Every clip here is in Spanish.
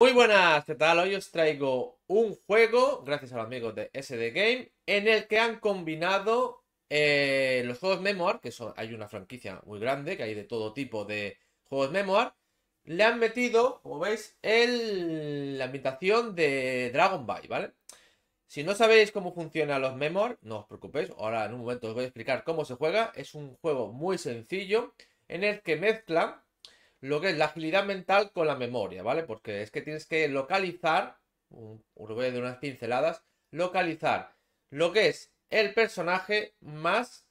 Muy buenas, ¿qué tal? Hoy os traigo un juego, gracias a los amigos de SD Game, en el que han combinado eh, los juegos Memoir, que son, hay una franquicia muy grande, que hay de todo tipo de juegos Memoir, le han metido, como veis, la ambientación de Dragon Ball, ¿vale? Si no sabéis cómo funcionan los Memoir, no os preocupéis, ahora en un momento os voy a explicar cómo se juega. Es un juego muy sencillo, en el que mezclan lo que es la agilidad mental con la memoria, ¿vale? Porque es que tienes que localizar, un, un de unas pinceladas, localizar lo que es el personaje más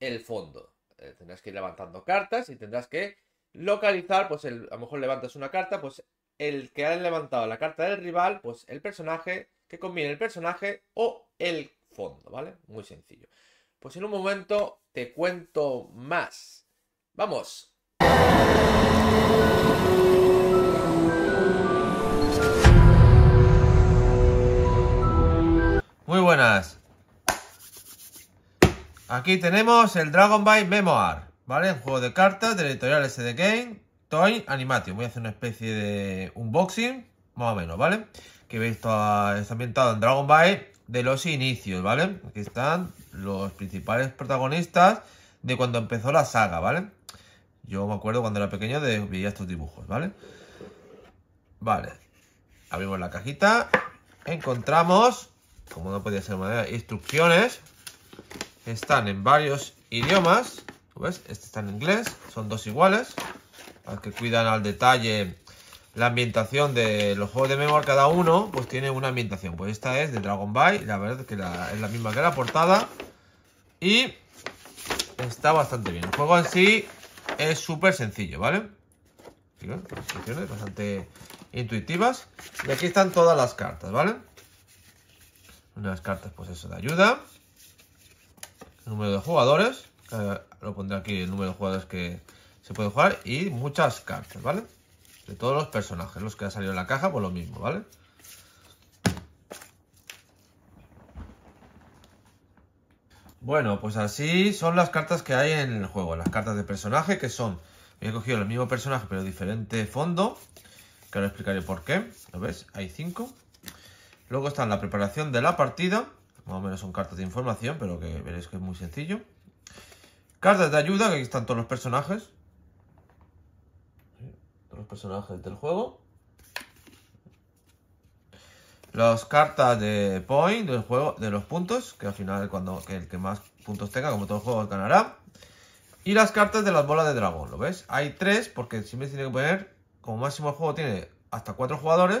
el fondo. Eh, tendrás que ir levantando cartas y tendrás que localizar, pues el, a lo mejor levantas una carta, pues el que ha levantado la carta del rival, pues el personaje, que combine el personaje o el fondo, ¿vale? Muy sencillo. Pues en un momento te cuento más. ¡Vamos! Muy buenas. Aquí tenemos el Dragon Ball Memoir, ¿vale? juego de cartas de editorial SD Game, Toy Animation. Voy a hacer una especie de unboxing, más o menos, ¿vale? Que veis, está, está ambientado en Dragon Ball de los inicios, ¿vale? Aquí están los principales protagonistas de cuando empezó la saga, ¿vale? Yo me acuerdo cuando era pequeño de veía estos dibujos, ¿vale? Vale. Abrimos la cajita. Encontramos, como no podía ser manera, instrucciones. Están en varios idiomas. ¿Ves? Este está en inglés. Son dos iguales. Para que cuidan al detalle la ambientación de los juegos de memoria. Cada uno pues tiene una ambientación. Pues esta es de Dragon Ball. La verdad es que es la misma que la portada. Y está bastante bien. El juego en sí es súper sencillo, ¿vale? bastante intuitivas. Y aquí están todas las cartas, ¿vale? Unas cartas, pues eso, de ayuda. Número de jugadores. lo pondré aquí el número de jugadores que se puede jugar. Y muchas cartas, ¿vale? De todos los personajes. Los que ha salido en la caja, pues lo mismo, ¿vale? Bueno, pues así son las cartas que hay en el juego. Las cartas de personaje que son... he cogido el mismo personaje pero diferente fondo. Que ahora explicaré por qué. ¿Lo ves? Hay cinco. Luego están la preparación de la partida. Más o menos son cartas de información, pero que veréis que es muy sencillo. Cartas de ayuda, que aquí están todos los personajes. Todos los personajes del juego. Las cartas de point del juego, de los puntos, que al final cuando el que más puntos tenga, como todo juego, ganará. Y las cartas de las bolas de dragón, ¿lo ves? Hay tres, porque siempre tiene que poner, como máximo el juego tiene hasta cuatro jugadores.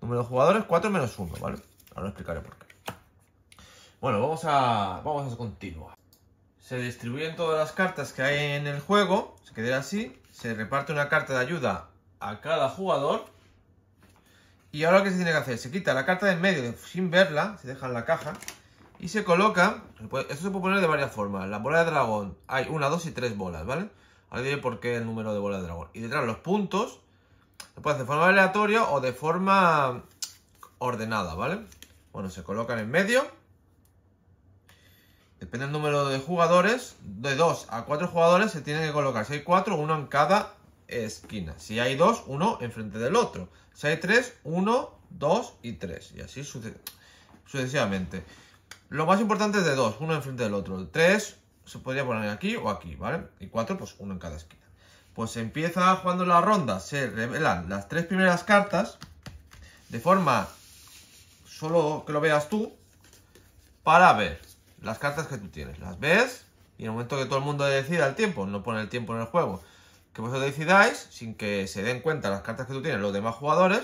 Número de jugadores, cuatro menos uno, ¿vale? Ahora explicaré por qué. Bueno, vamos a, vamos a continuar. Se distribuyen todas las cartas que hay en el juego, se quede así. Se reparte una carta de ayuda a cada jugador y ahora lo que se tiene que hacer, se quita la carta de en medio sin verla, se deja en la caja y se coloca, esto se puede poner de varias formas, la bola de dragón, hay una, dos y tres bolas, ¿vale? Ahora diré por qué el número de bola de dragón. Y detrás los puntos, se puede hacer de forma aleatoria o de forma ordenada, ¿vale? Bueno, se colocan en medio. Depende del número de jugadores, de dos a cuatro jugadores se tienen que colocar. Si hay 4, uno en cada esquina Si hay dos, uno enfrente del otro. Si hay tres, uno, dos y tres. Y así sucede sucesivamente. Lo más importante es de dos, uno enfrente del otro. tres se podría poner aquí o aquí, ¿vale? Y cuatro, pues uno en cada esquina. Pues empieza jugando la ronda, se revelan las tres primeras cartas de forma solo que lo veas tú para ver las cartas que tú tienes. Las ves y en el momento que todo el mundo decida el tiempo, no pone el tiempo en el juego, que vosotros decidáis, sin que se den cuenta las cartas que tú tienes los demás jugadores.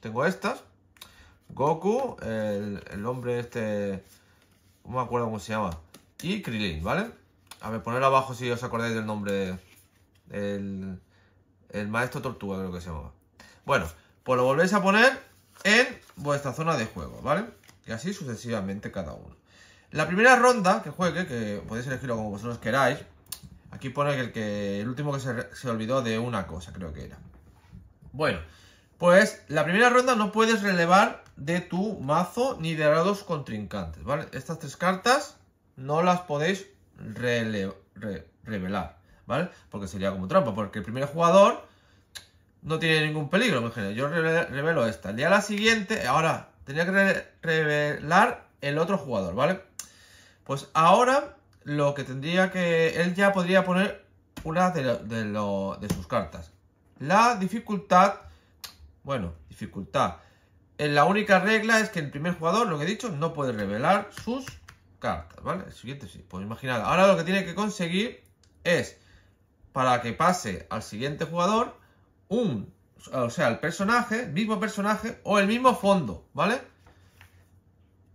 Tengo estas. Goku, el, el hombre este... No me acuerdo cómo se llama. Y Krillin, ¿vale? A ver, poner abajo si os acordáis del nombre. El, el maestro tortuga creo que se llama Bueno, pues lo volvéis a poner en vuestra zona de juego, ¿vale? Y así sucesivamente cada uno. La primera ronda que juegue, que podéis elegirlo como vosotros queráis, Aquí pone el, último que se, olvidó de una cosa, creo que era. Bueno, pues la primera ronda no puedes relevar de tu mazo ni de los contrincantes, ¿vale? Estas tres cartas no las podéis revelar, ¿vale? Porque sería como trampa, porque el primer jugador no tiene ningún peligro, imagínate. Yo revelo esta. El día la siguiente, ahora, tenía que revelar el otro jugador, ¿vale? Pues ahora lo que tendría que... Él ya podría poner una de, de, de sus cartas. La dificultad... Bueno, dificultad. Eh, la única regla es que el primer jugador, lo que he dicho, no puede revelar sus cartas, ¿vale? El siguiente sí, pues imaginad. Ahora lo que tiene que conseguir es, para que pase al siguiente jugador, un, o sea, el personaje, mismo personaje o el mismo fondo, ¿vale?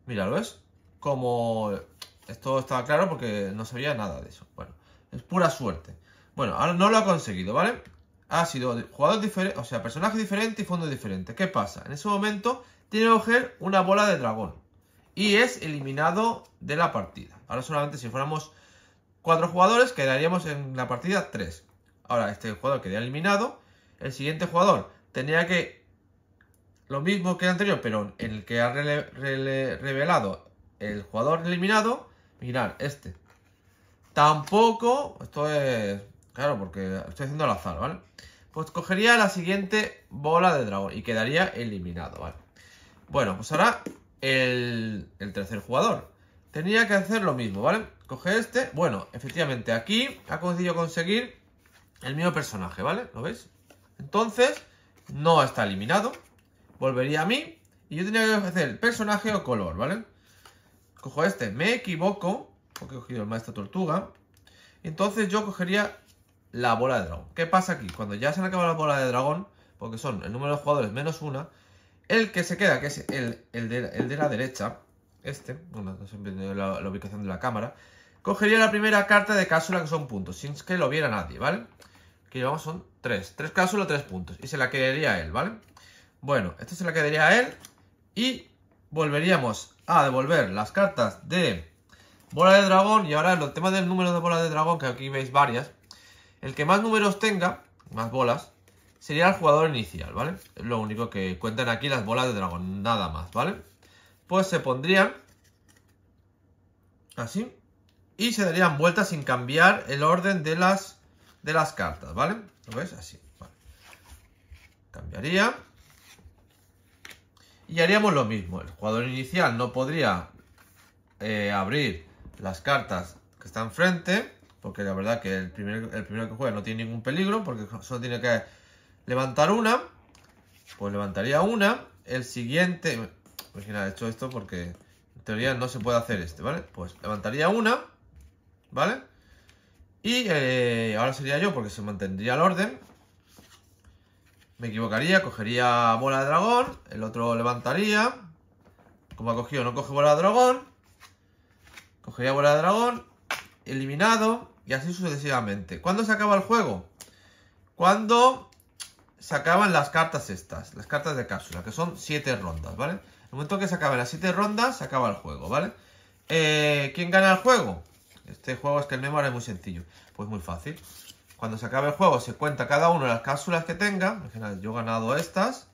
Mira, ¿lo ves? Como esto estaba claro porque no sabía nada de eso. Bueno, es pura suerte. Bueno, ahora no lo ha conseguido, ¿vale? Ha sido jugador diferente, o sea, personaje diferente y fondo diferente. ¿Qué pasa? En ese momento tiene que coger una bola de dragón. Y es eliminado de la partida. Ahora solamente si fuéramos cuatro jugadores, quedaríamos en la partida tres. Ahora, este jugador quedaría eliminado. El siguiente jugador tenía que... Lo mismo que el anterior, pero en el que ha revelado el jugador eliminado, Mirar, este. Tampoco, esto es, claro, porque estoy haciendo al azar, ¿vale? Pues cogería la siguiente bola de dragón y quedaría eliminado, ¿vale? Bueno, pues ahora el, el tercer jugador. Tenía que hacer lo mismo, ¿vale? Coge este. Bueno, efectivamente, aquí ha conseguido conseguir el mismo personaje, ¿vale? ¿Lo veis? Entonces, no está eliminado. Volvería a mí. Y yo tenía que hacer personaje o color, ¿vale? Cojo este. Me equivoco. Porque he cogido el maestro tortuga. Entonces yo cogería la bola de dragón. ¿Qué pasa aquí? Cuando ya se han acabado las bolas de dragón, porque son el número de jugadores menos una, el que se queda, que es el, de, la derecha, este, bueno, no ha la, la ubicación de la cámara, cogería la primera carta de cápsula, que son puntos, sin que lo viera nadie, ¿vale? Que llevamos son tres. Tres cápsulas, tres puntos. Y se la quedaría a él, ¿vale? Bueno, esto se la quedaría a él y volveríamos a devolver las cartas de bola de dragón. Y ahora el tema del número de bola de dragón, que aquí veis varias. El que más números tenga, más bolas, sería el jugador inicial, ¿vale? lo único que cuentan aquí las bolas de dragón, nada más, ¿vale? Pues se pondrían así y se darían vueltas sin cambiar el orden de las, de las cartas, ¿vale? ¿Lo ves? Así, ¿vale? Cambiaría. Y haríamos lo mismo. El jugador inicial no podría eh, abrir las cartas que están enfrente. Porque la verdad que el, el primero que juega no tiene ningún peligro. Porque solo tiene que levantar una. Pues levantaría una. El siguiente... Imagina, he hecho esto porque en teoría no se puede hacer este, ¿vale? Pues levantaría una. ¿Vale? Y eh, ahora sería yo porque se mantendría el orden. Me equivocaría, cogería bola de dragón. El otro levantaría. Como ha cogido, no coge bola de dragón. Cogería bola de dragón. Eliminado. Y así sucesivamente. ¿Cuándo se acaba el juego? Cuando se acaban las cartas estas. Las cartas de cápsula. Que son 7 rondas, ¿vale? En El momento que se acaban las 7 rondas, se acaba el juego, ¿vale? Eh, ¿Quién gana el juego? Este juego es que el memoria es muy sencillo. Pues muy fácil. Cuando se acabe el juego se cuenta cada una de las cápsulas que tenga. Imagina, yo he ganado estas.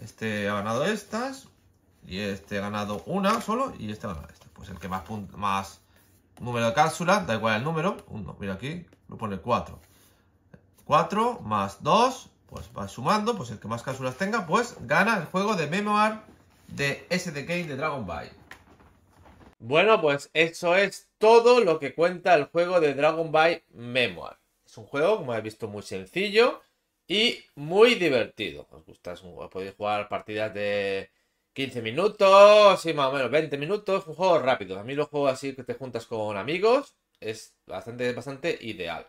Este ha ganado estas. Y este ha ganado una solo. Y este ha ganado esta. Pues el que más, más número de cápsulas, da igual el número. Uno, mira aquí, lo pone 4. 4 más 2, pues va sumando. Pues el que más cápsulas tenga, pues gana el juego de Memoir de SDK de Dragon Ball. Bueno, pues eso es todo lo que cuenta el juego de Dragon Ball Memoir. Es un juego, como habéis visto, muy sencillo y muy divertido. Os gusta, podéis jugar partidas de 15 minutos, y más o menos 20 minutos, un juego rápido. A mí los juegos así que te juntas con amigos es bastante, bastante ideal.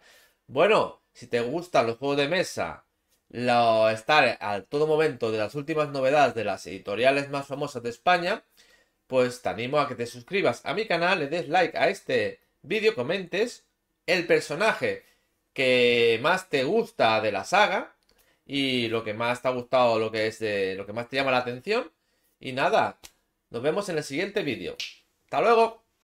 Bueno, si te gustan los juegos de mesa, lo, estar al todo momento de las últimas novedades de las editoriales más famosas de España, pues te animo a que te suscribas a mi canal, le des like a este vídeo, comentes el personaje que más te gusta de la saga y lo que más te ha gustado, lo que es lo que más te llama la atención. Y nada, nos vemos en el siguiente vídeo. Hasta luego.